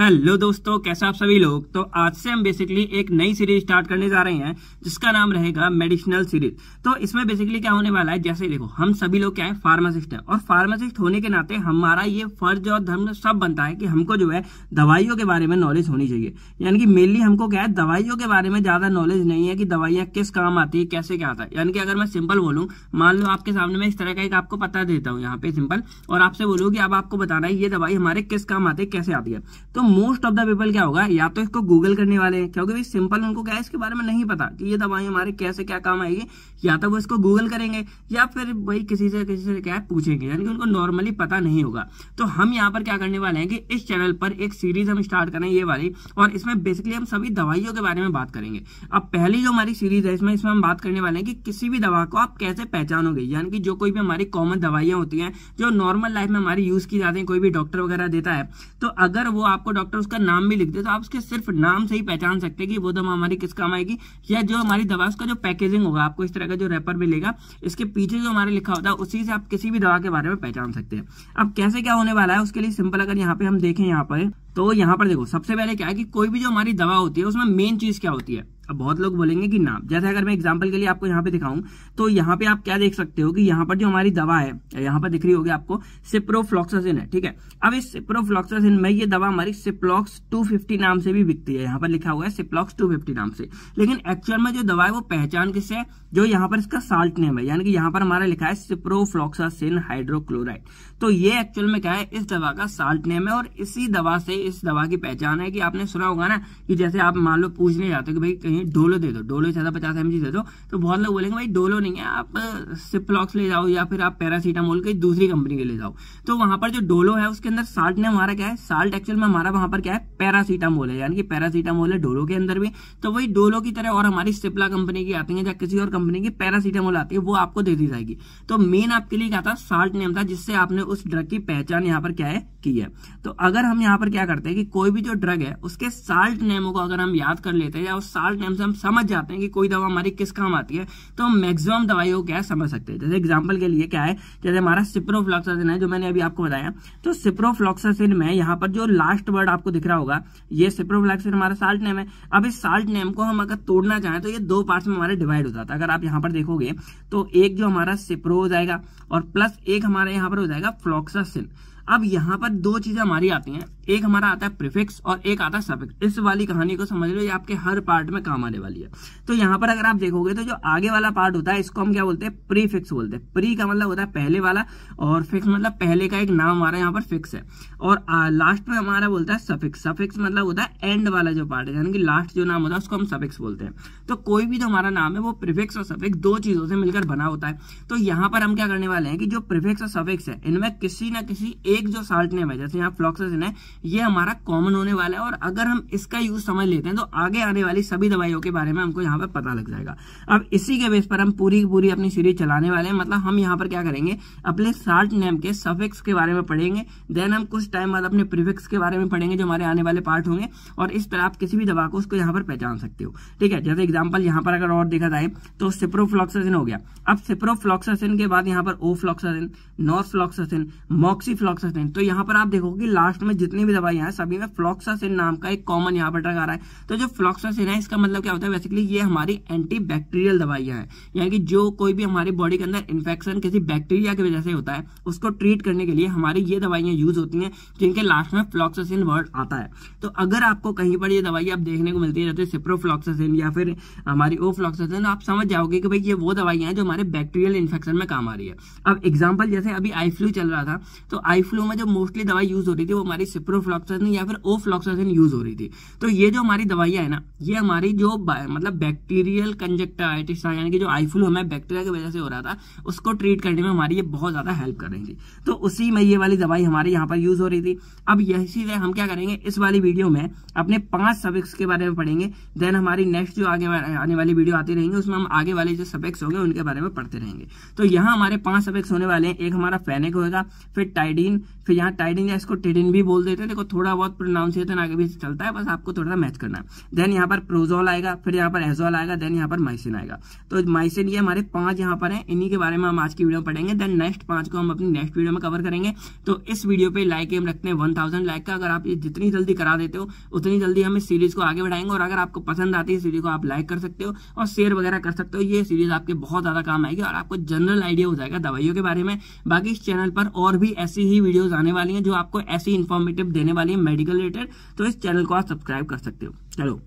hello दोस्तों कैसे आप सभी लोग तो आज से हम बेसिकली एक नई सीरीज स्टार्ट करने जा रहे हैं जिसका नाम रहेगा मेडिसिनल सीरीज तो इसमें बेसिकली क्या होने वाला है जैसे देखो हम सभी लोग क्या है फार्मासिस्ट हैं और फार्मासिस्ट होने के नाते हमारा ये फर्ज और धर्म सब बनता है कि हमको जो है दवाइयों के बारे में नॉलेज होनी चाहिए यानी कि मेनली हमको क्या है दवाइयों के बारे में ज्यादा नॉलेज नहीं है कि दवाइयाँ किस काम आती है कैसे क्या आता है यानी कि अगर मैं सिंपल बोलूँ मान लो आपके सामने मैं इस तरह का एक आपको पता देता हूँ यहाँ पे सिंपल और आपसे बोलूँ कि अब आपको बताना है ये दवाई हमारे किस काम आती है कैसे आती है तो मोस्ट ऑफ द पीपल क्या होगा या तो इसको गूगल करने वाले हैं क्योंकि भाई सिंपल उनको क्या है इसके बारे में नहीं पता कि ये दवाई हमारे कैसे क्या काम आएगी या तो वो इसको गूगल करेंगे या फिर भाई किसी से किसी से क्या है पूछेंगे यानी कि उनको नॉर्मली पता नहीं होगा तो हम यहाँ पर क्या करने वाले हैं कि इस चैनल पर एक सीरीज हम स्टार्ट करें ये वाली और इसमें बेसिकली हम सभी दवाइयों के बारे में बात करेंगे अब पहली जो हमारी सीरीज है इसमें इसमें हम बात करने वाले हैं कि किसी भी दवा को आप कैसे पहचानोगे यानी कि जो कोई भी हमारी कॉमन दवाइयां होती हैं जो नॉर्मल लाइफ में हमारी यूज की जाती है कोई भी डॉक्टर वगैरह देता है तो अगर वो आपको डॉक्टर उसका नाम भी लिख दे तो आप उसके सिर्फ नाम से ही पहचान सकते हैं कि वो दवा हमारी किस काम आएगी या जो हमारी दवा उसका जो पैकेजिंग होगा आपको इस तरह का जो रेपर मिलेगा इसके पीछे जो हमारे लिखा होता है उसी से आप किसी भी दवा के बारे में पहचान सकते हैं अब कैसे क्या होने वाला है उसके लिए सिंपल अगर यहाँ पे हम देखें यहाँ पर तो यहाँ पर देखो सबसे पहले क्या है कि कोई भी जो हमारी दवा होती है उसमें मेन चीज क्या होती है अब बहुत लोग बोलेंगे कि ना जैसे अगर मैं एग्जाम्पल के लिए आपको यहाँ पे दिखाऊं तो यहाँ पे आप क्या देख सकते हो कि यहाँ पर जो हमारी दवा है यहाँ पर दिख रही होगी आपको सिप्रोफ्लॉक्सासिन है ठीक है अब इस सिप्रोफ्लॉक्सासिन में ये दवा हमारी सिप्लॉक्स 250 नाम से भी बिकती है यहाँ पर लिखा हुआ है सिप्लॉक्स 250 नाम से लेकिन एक्चुअल में जो दवा है वो पहचान किससे है जो यहाँ पर इसका साल्ट नेम है यानी कि यहाँ पर हमारा लिखा है सिप्रोफ्लॉक्सासिन हाइड्रोक्लोराइड तो ये एक्चुअल में क्या है इस दवा का साल्ट नेम है और इसी दवा से इस दवा की पहचान है कि आपने सुना होगा ना कि जैसे आप मान लो पूछने जाते हो कि भाई नहीं है डोलो दे दो डोलो ज़्यादा पचास एम दे दो तो बहुत लोग बोलेंगे भाई डोलो नहीं है आप सिप्लॉक्स ले जाओ या फिर आप पैरासीटामोल की दूसरी कंपनी के ले जाओ तो वहाँ पर जो डोलो है उसके अंदर साल्ट ने हमारा क्या है साल्ट एक्चुअल में हमारा वहाँ पर क्या है पैरासीटामोल है यानी कि पैरासीटामोल है डोलो के अंदर भी तो वही डोलो की तरह और हमारी सिप्ला कंपनी की आती है या किसी और कंपनी की पैरासीटामोल आती है वो आपको दे दी जाएगी तो मेन आपके लिए क्या था साल्ट नेम था जिससे आपने उस ड्रग की पहचान यहाँ पर क्या है की है तो अगर हम यहाँ पर क्या करते हैं कि कोई भी जो ड्रग है उसके साल्ट नेमों को अगर हम याद कर लेते हैं या उस साल्ट माध्यम से हम समझ जाते हैं कि कोई दवा हमारी किस काम आती है तो हम मैक्सिमम दवाई को क्या समझ सकते हैं जैसे एग्जाम्पल के लिए क्या है जैसे हमारा सिप्रोफ्लॉक्सासिन है जो मैंने अभी आपको बताया तो सिप्रोफ्लॉक्सासिन में यहाँ पर जो लास्ट वर्ड आपको दिख रहा होगा ये सिप्रोफ्लॉक्सासिन हमारा साल्ट नेम है अब इस साल्ट नेम को हम अगर तोड़ना चाहें तो ये दो पार्ट में हमारे डिवाइड हो जाता है अगर आप यहाँ पर देखोगे तो एक जो हमारा सिप्रो हो जाएगा और प्लस एक हमारे यहाँ पर हो जाएगा फ्लॉक्सासिन अब यहाँ पर दो चीजें हमारी आती हैं एक हमारा आता है प्रिफिक्स और एक आता है सफिक्स इस वाली कहानी को समझ लो ये आपके हर पार्ट में काम आने वाली है तो यहाँ पर अगर आप देखोगे तो जो आगे वाला पार्ट होता है इसको हम क्या बोलते हैं प्रीफिक्स बोलते हैं प्री का मतलब होता है पहले वाला और फिक्स मतलब पहले का एक नाम हमारा यहाँ पर फिक्स है और लास्ट में हमारा बोलता है सफिक्स सफिक्स मतलब होता है एंड वाला जो पार्ट है यानी कि लास्ट जो नाम होता है उसको हम सफिक्स बोलते हैं तो कोई भी जो हमारा नाम है वो प्रिफिक्स और सफिक्स दो चीजों से मिलकर बना होता है तो यहाँ पर हम क्या करने वाले हैं कि जो प्रिफिक्स और सफिक्स है इनमें किसी ना किसी एक जो साल्ट नेम है जैसे यहाँ फ्लॉक्सेस है ये हमारा कॉमन होने वाला है और अगर हम इसका यूज समझ लेते हैं तो आगे आने वाली सभी दवाइयों के बारे में हमको यहाँ पर पता लग जाएगा अब इसी के बेस पर हम पूरी पूरी अपनी सीरीज चलाने वाले हैं मतलब हम यहाँ पर क्या करेंगे अपने साल्ट नेम के सफिक्स के बारे में पढ़ेंगे देन हम कुछ टाइम बाद अपने प्रिफिक्स के बारे में पढ़ेंगे जो हमारे आने वाले पार्ट होंगे और इस तरह आप किसी भी दवा को उसको यहाँ पर पहचान सकते हो ठीक है जैसे एग्जाम्पल यहाँ पर अगर और देखा जाए तो सिप्रोफ्लॉक्सिन हो गया अब सिप्रोफ्लॉक्सिन के बाद यहाँ पर ओफ्लॉक्सिन नॉर्फ्लॉक्सिन मॉक्सीफ्लॉक्सिन तो यहाँ पर आप देखोगे लास्ट में जितने भी दवाई यहाँ सभी में फ्लॉक्सासिन नाम का एक कॉमन यहाँ पर ड्रग आ रहा है तो जो फ्लॉक्सासिन है इसका मतलब क्या होता है बेसिकली ये हमारी एंटी बैक्टीरियल दवाइयां हैं यानी कि जो कोई भी हमारी बॉडी के अंदर इन्फेक्शन किसी बैक्टीरिया की वजह से होता है उसको ट्रीट करने के लिए हमारी ये दवाइयां यूज होती हैं जिनके लास्ट में फ्लॉक्सासिन वर्ड आता है तो अगर आपको कहीं पर ये दवाई आप देखने को मिलती है जैसे सिप्रोफ्लॉक्सासिन या फिर हमारी ओफ्लॉक्सासिन तो आप समझ जाओगे कि भाई ये वो दवाइयां हैं जो हमारे बैक्टीरियल इन्फेक्शन में काम आ रही है अब एग्जाम्पल जैसे अभी आई फ्लू चल रहा था तो आई फ्लू में जो मोस्टली दवाई यूज हो रही थी वो हमारी सिप्रो हाइड्रोफ्लॉक्सासिन या फिर ओफ्लॉक्सासिन यूज हो रही थी तो ये जो हमारी दवाइयाँ है ना ये हमारी जो मतलब बैक्टीरियल कंजक्टाइटिस था यानी कि जो आई हमें बैक्टीरिया की वजह से हो रहा था उसको ट्रीट करने में हमारी ये बहुत ज़्यादा हेल्प कर रही थी तो उसी में ये वाली दवाई हमारे यहाँ पर यूज हो रही थी अब यही से हम क्या करेंगे इस वाली वीडियो में अपने पांच सब्जेक्ट्स के बारे में पढ़ेंगे देन हमारी नेक्स्ट जो आगे आने वाली वीडियो आती रहेंगी उसमें हम आगे वाले जो सब्जेक्ट्स होंगे उनके बारे में पढ़ते रहेंगे तो यहाँ हमारे पांच सब्जेक्ट्स होने वाले हैं एक हमारा फेनेक होगा फिर टाइडिन फिर यहाँ टाइडिन या इसको टेडिन भी बोल देते में देखो थोड़ा बहुत प्रोनाउंसिएशन आगे भी चलता है बस आपको थोड़ा सा मैच करना है देन यहाँ पर प्रोजोल आएगा फिर यहाँ पर एजोल आएगा देन यहाँ पर माइसिन आएगा तो माइसिन ये हमारे पांच यहाँ पर है इन्हीं के बारे में हम आज की वीडियो पढ़ेंगे देन नेक्स्ट पांच को हम अपनी नेक्स्ट वीडियो में कवर करेंगे तो इस वीडियो पे लाइक हम रखते हैं वन थाउजेंड लाइक का अगर आप ये जितनी जल्दी करा देते हो उतनी जल्दी हम इस सीरीज को आगे बढ़ाएंगे और अगर आपको पसंद आती है सीरीज को आप लाइक कर सकते हो और शेयर वगैरह कर सकते हो ये सीरीज आपके बहुत ज्यादा काम आएगी और आपको जनरल आइडिया हो जाएगा दवाइयों के बारे में बाकी इस चैनल पर और भी ऐसी ही वीडियोज आने वाली हैं जो आपको ऐसी इन्फॉर्मेटिव देने वाली है मेडिकल रिलेटेड तो इस चैनल को आप सब्सक्राइब कर सकते हो चलो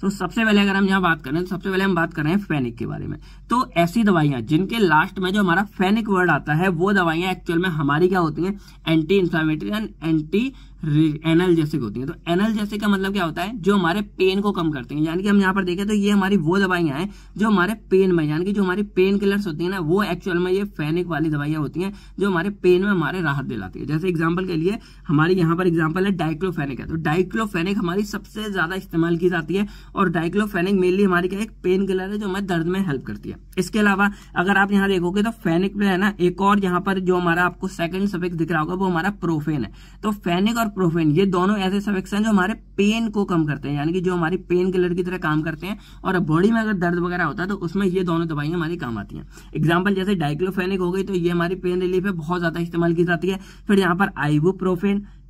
तो सबसे पहले अगर हम यहाँ बात करें तो सबसे पहले हम बात कर रहे हैं फेनिक के बारे में तो ऐसी दवाइयां जिनके लास्ट में जो हमारा फेनिक वर्ड आता है वो दवाइयां एक्चुअल में हमारी क्या होती हैं एंटी इन्फ्लामेटरी एंड एंटी जैसे होती है तो जैसे का मतलब क्या होता है जो हमारे पेन को कम करते हैं यानी कि हम यहाँ पर देखें तो ये हमारी वो दवाइयां हैं जो हमारे पेन में यानी कि जो हमारी पेन किलर्स होती है ना वो एक्चुअल में ये फैनिक वाली दवाइयां होती हैं जो हमारे पेन में हमारे राहत दिलाती है जैसे एग्जाम्पल के लिए हमारी यहाँ पर एग्जाम्पल है डाइक्लोफेनिक है तो डाइक्लोफेनिक हमारी सबसे ज्यादा इस्तेमाल की जाती है और डाइक्लोफेनिक मेनली हमारी क्या एक पेन किलर है जो हमारे दर्द में हेल्प करती है इसके अलावा अगर आप यहाँ देखोगे तो फेनिक में है ना एक और यहाँ पर जो हमारा आपको सेकंड सफेक्ट दिख रहा होगा वो हमारा प्रोफेन है तो फेनिक और प्रोफेन ये दोनों ऐसे सफिक्स जो हमारे पेन को कम करते हैं यानी कि जो हमारी पेन किलर की तरह काम करते हैं और बॉडी में अगर दर्द वगैरह होता है तो उसमें ये दोनों दवाइयां हमारी काम आती हैं एग्जाम्पल जैसे डाइक्लोफेनिक हो गई तो ये हमारी पेन रिलीफ में बहुत ज्यादा इस्तेमाल की जाती है फिर यहाँ पर आइवो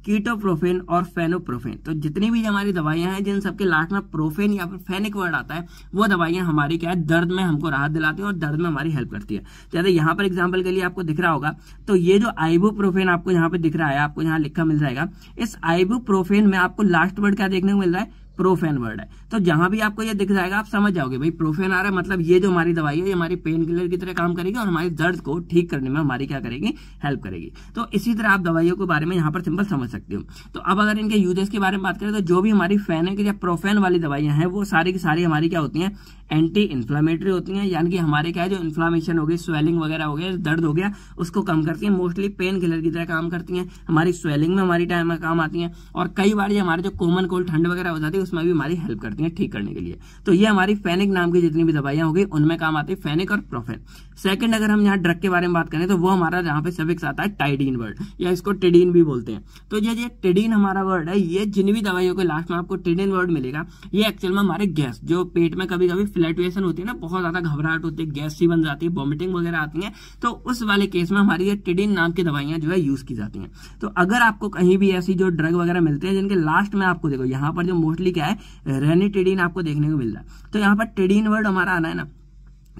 कीटोप्रोफेन और फेनोप्रोफेन तो जितनी भी हमारी दवाइयां हैं जिन सबके लास्ट में प्रोफेन या फिर फेनिक वर्ड आता है वो दवाइयां हमारी क्या है दर्द में हमको राहत दिलाती हैं और दर्द में हमारी हेल्प करती है जैसे यहाँ पर एग्जाम्पल के लिए आपको दिख रहा होगा तो ये जो आइबोप्रोफेन आपको यहाँ पे दिख रहा है आपको यहाँ लिखा मिल जाएगा इस आइबोप्रोफेन में आपको लास्ट वर्ड क्या देखने को मिल रहा है प्रोफेन वर्ड है तो जहां भी आपको ये दिख जाएगा आप समझ जाओगे भाई प्रोफेन आ रहा है मतलब ये जो हमारी दवाई है ये हमारी पेन किलर की तरह काम करेगी और हमारी दर्द को ठीक करने में हमारी क्या करेगी हेल्प करेगी तो इसी तरह आप दवाइयों के बारे में यहाँ पर सिंपल समझ सकते हो तो अब अगर इनके यूजेस के बारे में बात करें तो जो भी हमारी फैन है या प्रोफेन वाली दवाइयां हैं वो सारी की सारी हमारी क्या होती है एंटी इन्फ्लामेटरी होती हैं यानी कि हमारे क्या है जो इन्फ्लामेशन हो गई स्वेलिंग वगैरह हो गया दर्द हो गया उसको कम करती हैं मोस्टली पेन किलर की तरह काम करती हैं हमारी स्वेलिंग में हमारी टाइम में काम आती हैं और कई बार ये हमारे जो कॉमन कोल्ड ठंड वगैरह हो जाती है उसमें भी हमारी हेल्प करती हैं ठीक करने के लिए तो ये हमारी फैनिक नाम की जितनी भी दवाइयाँ होगी उनमें काम आती है फैनिक और प्रोफेन सेकेंड अगर हम यहाँ ड्रग के बारे में बात करें तो वो हमारा यहाँ पे सबिक्स आता है टाइडीन वर्ड या इसको टिडीन भी बोलते हैं तो ये जो टिडीन हमारा वर्ड है ये जिन भी दवाइयों के लास्ट में आपको टिडीन वर्ड मिलेगा ये एक्चुअल में हमारे गैस जो पेट में कभी कभी फ्लैटुएशन होती है ना बहुत ज्यादा घबराहट होती है गैस सी बन जाती है वॉमिटिंग वगैरह आती है तो उस वाले केस में हमारी ये टिडिन नाम की दवाइयां जो है यूज की जाती हैं तो अगर आपको कहीं भी ऐसी जो ड्रग वगैरह मिलते हैं जिनके लास्ट में आपको देखो यहाँ पर जो मोस्टली क्या है रेनी आपको देखने को मिलता है तो यहाँ पर टिडिन वर्ड हमारा आना है ना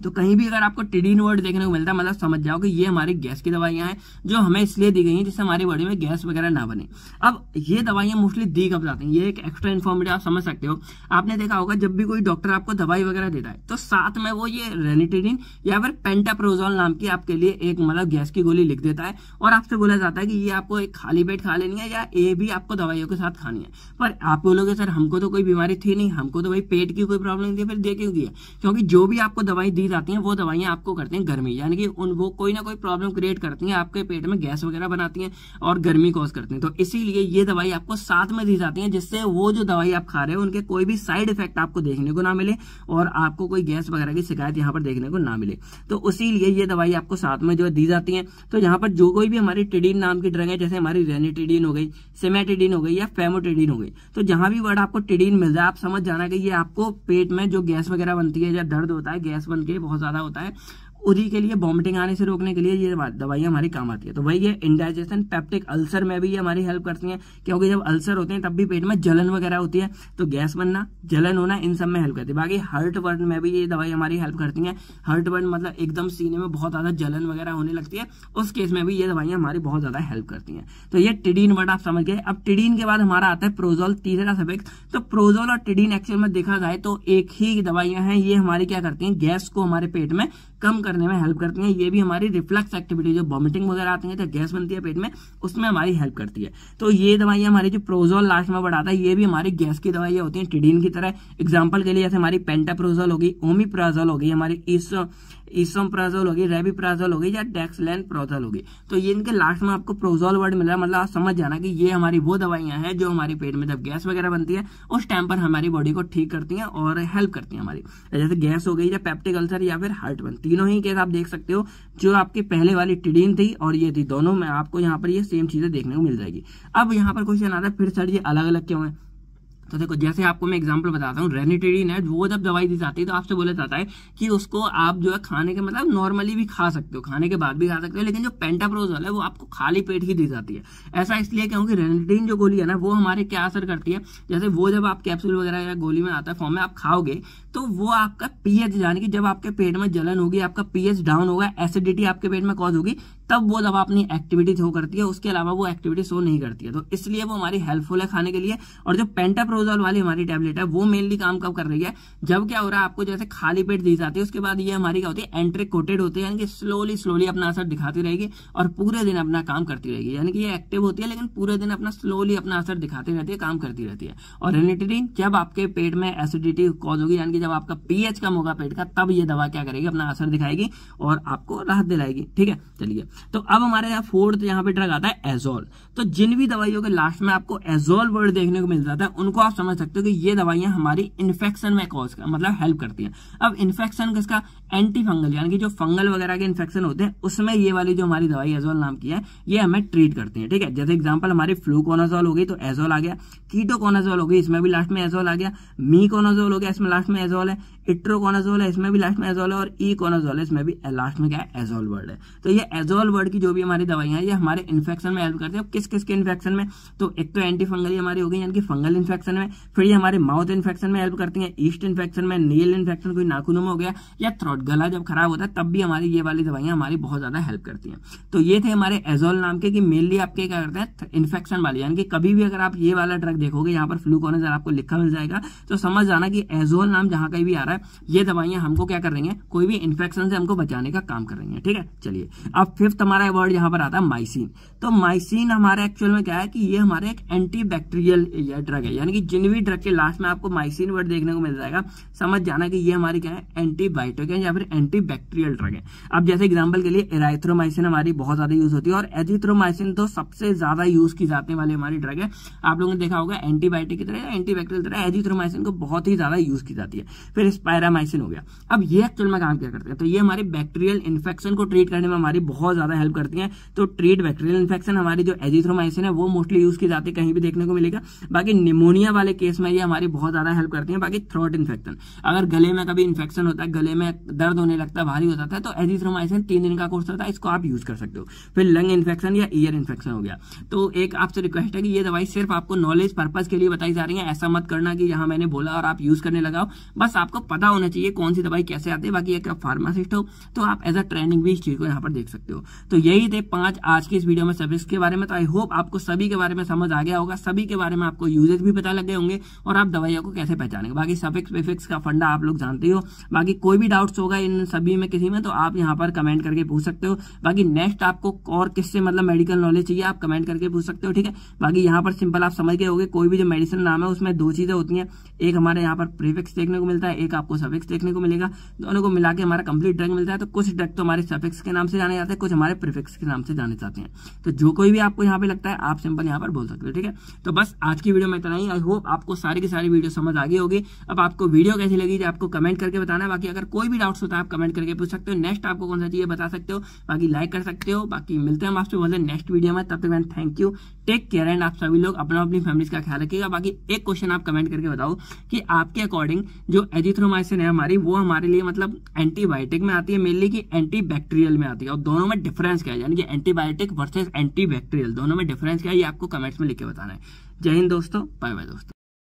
तो कहीं भी अगर आपको टिडिन वर्ड देखने को मिलता है मतलब समझ जाओ कि ये हमारी गैस की दवाइयां हैं जो हमें इसलिए दी गई हैं जिससे हमारी बॉडी में गैस वगैरह ना बने अब ये दवाइयां मोस्टली दी कब जाती हैं ये एक एक्स्ट्रा इन्फॉर्मेटिव आप समझ सकते हो आपने देखा होगा जब भी कोई डॉक्टर आपको दवाई वगैरह देता है तो साथ में वो ये रेनिटेडिन या फिर पेंटाप्रोजोल नाम की आपके लिए एक मतलब गैस की गोली लिख देता है और आपसे बोला जाता है कि ये आपको एक खाली पेट खा लेनी है या ये भी आपको दवाइयों के साथ खानी है पर आप बोलोगे सर हमको तो कोई बीमारी थी नहीं हमको तो भाई पेट की कोई प्रॉब्लम थी फिर दे क्यों है क्योंकि जो भी आपको दवाई दी चीज आती है वो दवाइयाँ आपको करती हैं गर्मी यानी कि उन वो कोई ना कोई प्रॉब्लम क्रिएट करती हैं आपके पेट में गैस वगैरह बनाती हैं और गर्मी कॉज करती हैं तो इसीलिए ये दवाई आपको साथ में दी जाती है जिससे वो जो दवाई आप खा रहे हो उनके कोई भी साइड इफेक्ट आपको देखने को ना मिले और आपको कोई गैस वगैरह की शिकायत यहाँ पर देखने को ना मिले तो उसी लिए ये दवाई आपको साथ में जो दी जाती है तो यहाँ पर जो कोई भी हमारी टिडीन नाम की ड्रग है जैसे हमारी रेनिटिडीन हो गई सेमेटिडीन हो गई या फेमोटिडीन हो गई तो जहां भी वर्ड आपको टिडीन मिल जाए आप समझ जाना कि ये आपको पेट में जो गैस वगैरह बनती है या दर्द होता है गैस बन के बहुत ज़्यादा होता है उरी के लिए वॉमिटिंग आने से रोकने के लिए ये दवाइयाँ हमारी काम आती है तो वही ये इंडाइजेशन पैप्टिक अल्सर में भी ये हमारी हेल्प करती है क्योंकि जब अल्सर होते हैं तब भी पेट में जलन वगैरह होती है तो गैस बनना जलन होना इन सब में हेल्प करती है बाकी हर्ट वर्ड में भी ये दवाई हमारी हेल्प करती है हर्ट वर्ड मतलब एकदम सीने में बहुत ज़्यादा जलन वगैरह होने लगती है उस केस में भी ये दवाइयाँ हमारी बहुत ज़्यादा हेल्प करती हैं तो ये टिडीन वर्ड आप समझ गए अब टिडीन के बाद हमारा आता है प्रोजोल तीसरा सब्जेक्ट तो प्रोजोल और टिडीन एक्चुअल में देखा जाए तो एक ही दवाइयाँ हैं ये हमारी क्या करती हैं गैस को हमारे पेट में कम करने में हेल्प करती हैं ये भी हमारी रिफ्लक्स एक्टिविटी जो वॉमिटिंग वगैरह आती है जो गैस बनती है पेट में उसमें हमारी हेल्प करती है तो ये दवाइयाँ हमारी जो प्रोजोल लास्ट में बढ़ाता है ये भी हमारी गैस की दवाइयाँ होती हैं टिडीन की तरह एग्जाम्पल के लिए जैसे हमारी पेंटाप्रोजोल होगी ओमीप्राजोल होगी हमारी इस इसोम्प्राजोल होगी प्राजोल होगी या डेक्सलैन प्रोजोल होगी तो ये इनके लास्ट में आपको प्रोजोल वर्ड मिल रहा है मतलब आप समझ जाना कि ये हमारी वो दवाइयां हैं जो हमारे पेट में जब गैस वगैरह बनती है उस टाइम पर हमारी बॉडी को ठीक करती हैं और हेल्प करती हैं हमारी जैसे गैस हो गई या पेप्टिक अल्सर या फिर हार्ट बन तीनों ही केस आप देख सकते हो जो आपकी पहले वाली टिडीन थी और ये थी दोनों में आपको यहाँ पर ये सेम चीजें देखने को मिल जाएगी अब यहाँ पर क्वेश्चन आता है फिर सर ये अलग अलग क्यों है तो देखो जैसे आपको मैं एग्जांपल बताता हूँ रेनिटेरिन है वो जब दवाई दी जाती है तो आपसे बोला जाता है कि उसको आप जो है खाने के मतलब नॉर्मली भी खा सकते हो खाने के बाद भी खा सकते हो लेकिन जो पेंटाप्रोजोल है वो आपको खाली पेट ही दी जाती है ऐसा इसलिए क्योंकि रेनिटेरिन जो गोली है ना वो हमारे क्या असर करती है जैसे वो जब आप कैप्सूल वगैरह या गोली में आता है फॉर्म में आप खाओगे तो वो आपका पीएच यानी कि जब आपके पेट में जलन होगी आपका पीएच डाउन होगा एसिडिटी आपके पेट में कॉज होगी तब वो दवा अपनी एक्टिविटी शो करती है उसके अलावा वो एक्टिविटी शो नहीं करती है तो इसलिए वो हमारी हेल्पफुल है खाने के लिए और जो पेंटाप्रोजोल वाली हमारी टेबलेट है वो मेनली काम कब कर रही है जब क्या हो रहा है आपको जैसे खाली पेट दी जाती है उसके बाद ये हमारी क्या होती है एंट्री कोटेड होती है यानी कि स्लोली स्लोली अपना असर दिखाती रहेगी और पूरे दिन अपना काम करती रहेगी यानी कि ये एक्टिव होती है लेकिन पूरे दिन अपना स्लोली अपना असर दिखाती रहती है काम करती रहती है और रेनिटरी जब आपके पेट में एसिडिटी कॉज होगी यानी कि जब आपका पीएच कम होगा पेट का तब ये दवा क्या करेगी अपना असर दिखाएगी और आपको राहत दिलाएगी ठीक है चलिए तो अब हमारे यहाँ फोर्थ यहाँ पे ड्रग आता है एजोल तो जिन भी दवाइयों के लास्ट में आपको एजोल वर्ड देखने को मिल जाता है उनको आप समझ सकते हो कि ये दवाइयां हमारी इन्फेक्शन में कॉज का मतलब हेल्प करती है अब इन्फेक्शन किसका एंटी फंगल यानी कि जो फंगल वगैरह के इन्फेक्शन होते हैं उसमें ये वाली जो हमारी दवाई एजोल नाम की है ये हमें ट्रीट करती है ठीक है जैसे एग्जाम्पल हमारी फ्लू कोनाजोल हो गई तो एजोल आ गया कीटोकोनाजोल हो गई इसमें भी लास्ट में एजोल आ गया मी कोनाजोल हो गया इसमें लास्ट में एजोल dole हिट्रोकोनाजोल है इसमें भी लास्ट में एजोल है और ई कोनाजोल है इसमें भी लास्ट में क्या है एजोल वर्ड है तो ये एजोल वर्ड की जो भी हमारी दवाइयां हैं ये हमारे इन्फेक्शन में हेल्प करती है किस किस के इन्फेक्शन में तो एक तो एंटी फंगल हमारी हो गई यानी कि फंगल इन्फेक्शन में फिर ये हमारे माउथ इन्फेक्शन में हेल्प करती है ईस्ट इन्फेक्शन में नील इन्फेक्शन कोई नाखूनों में हो गया या थ्रोट गला जब खराब होता है तब भी हमारी ये वाली दवाइयां हमारी बहुत ज्यादा हेल्प करती हैं तो ये थे हमारे एजोल नाम के कि मेनली आपके क्या करते हैं इन्फेक्शन वाले यानी कि कभी भी अगर आप ये वाला ड्रग देखोगे यहाँ पर फ्लू कॉर्नर आपको लिखा मिल जाएगा तो समझ जाना कि एजोल नाम जहां कहीं भी आ रहा है है ये दवाइयां हमको क्या कर रही हैं कोई भी इन्फेक्शन से हमको बचाने का काम कर रही हैं ठीक है चलिए अब फिफ्थ हमारा वर्ड यहाँ पर आता है माइसिन तो माइसिन हमारे एक्चुअल में क्या है कि ये हमारे एक एंटी बैक्टीरियल ड्रग है यानी कि जिन भी ड्रग के लास्ट में आपको माइसिन वर्ड देखने को मिल जाएगा समझ जाना कि ये हमारी क्या है एंटीबायोटिक है या फिर एंटी बैक्टीरियल ड्रग है अब जैसे एग्जाम्पल के लिए एराइथ्रोमाइसिन हमारी बहुत ज्यादा यूज होती है और एजिथ्रोमाइसिन तो सबसे ज्यादा यूज की जाने वाली हमारी ड्रग है आप लोगों ने देखा होगा एंटीबायोटिक की तरह एंटीबैक्टीरियल तरह एजिथ्रोमाइसिन को बहुत ही ज्यादा यूज की जाती है फिर पैरामाइसिन हो गया अब ये एक्चुअल में काम क्या करते हैं तो ये हमारे बैक्टीरियल इन्फेक्शन को ट्रीट करने में हमारी बहुत ज्यादा हेल्प करती है तो ट्रीट बैक्टीरियल इन्फेक्शन हमारी जो एजिथ्रोमाइसिन है वो मोस्टली यूज की जाती है कहीं भी देखने को मिलेगा बाकी निमोनिया वाले केस में ये हमारी बहुत ज्यादा हेल्प करती है बाकी थ्रोट इन्फेक्शन अगर गले में कभी इन्फेक्शन होता है गले में दर्द होने लगता है भारी हो जाता है तो एजिथ्रोमाइसिन तीन दिन का कोर्स होता है इसको आप यूज कर सकते हो फिर लंग इन्फेक्शन या ईयर इन्फेक्शन हो गया तो एक आपसे रिक्वेस्ट है कि ये दवाई सिर्फ आपको नॉलेज पर्पज के लिए बताई जा रही है ऐसा मत करना कि यहां मैंने बोला और आप यूज करने लगाओ बस आपको पता होना चाहिए कौन सी दवाई कैसे आती है बाकी एक फार्मासिस्ट हो तो आप एज अ ट्रेनिंग भी इस चीज को यहाँ पर देख सकते हो तो यही थे पांच आज के इस वीडियो में सर्विस के बारे में तो आई होप आपको सभी के बारे में समझ आ गया होगा सभी के बारे में आपको यूजेज भी पता लग गए होंगे और आप दवाइयों को कैसे पहचानेंगे बाकी सफिक्स वेफिक्स का फंडा आप लोग जानते हो बाकी कोई भी डाउट्स होगा इन सभी में किसी में तो आप यहाँ पर कमेंट करके पूछ सकते हो बाकी नेक्स्ट आपको और किससे मतलब मेडिकल नॉलेज चाहिए आप कमेंट करके पूछ सकते हो ठीक है बाकी यहाँ पर सिंपल आप समझ गए होगे कोई भी जो मेडिसिन नाम है उसमें दो चीजें होती हैं एक हमारे यहाँ पर प्रीफिक्स देखने को मिलता है एक आप आपको सफिक्स देखने को मिलेगा दोनों को मिला के हमारा कंप्लीट ड्रग मिलता है तो कुछ ड्रग तो हमारे सफिक्स के नाम से जाने जाते हैं कुछ हमारे प्रिफिक्स के नाम से जाने जाते हैं तो जो कोई भी आपको यहाँ पे लगता है आप सिंपल यहाँ पर बोल सकते हो ठीक है तो बस आज की वीडियो में इतना ही आई होप आपको सारी की सारी वीडियो समझ आ गई होगी अब आपको वीडियो कैसी लगी तो आपको कमेंट करके बताना बाकी अगर कोई भी डाउट्स होता है आप कमेंट करके पूछ सकते हो नेक्स्ट आपको कौन सा चाहिए बता सकते हो बाकी लाइक कर सकते हो बाकी मिलते हैं हम आपसे बोलते हैं नेक्स्ट वीडियो में तब तक मैं thank you take care and आप सभी लोग अपना अपनी फैमिली का ख्याल रखिएगा बाकी एक क्वेश्चन आप कमेंट करके बताओ कि आपके अकॉर्डिंग जो एजिथ्रोमाइसिन है हमारी वो हमारे लिए मतलब एंटीबायोटिक में आती है मेनली कि एंटीबैक्टीरियल में आती है और दोनों में डिफरेंस क्या है यानी कि एंटीबायोटिक वर्सेज एंटीबैक्टीरियल दोनों में डिफरेंस क्या है ये आपको कमेंट्स में लिख के बताना है जय हिंद दोस्तों बाय बाय दोस्तों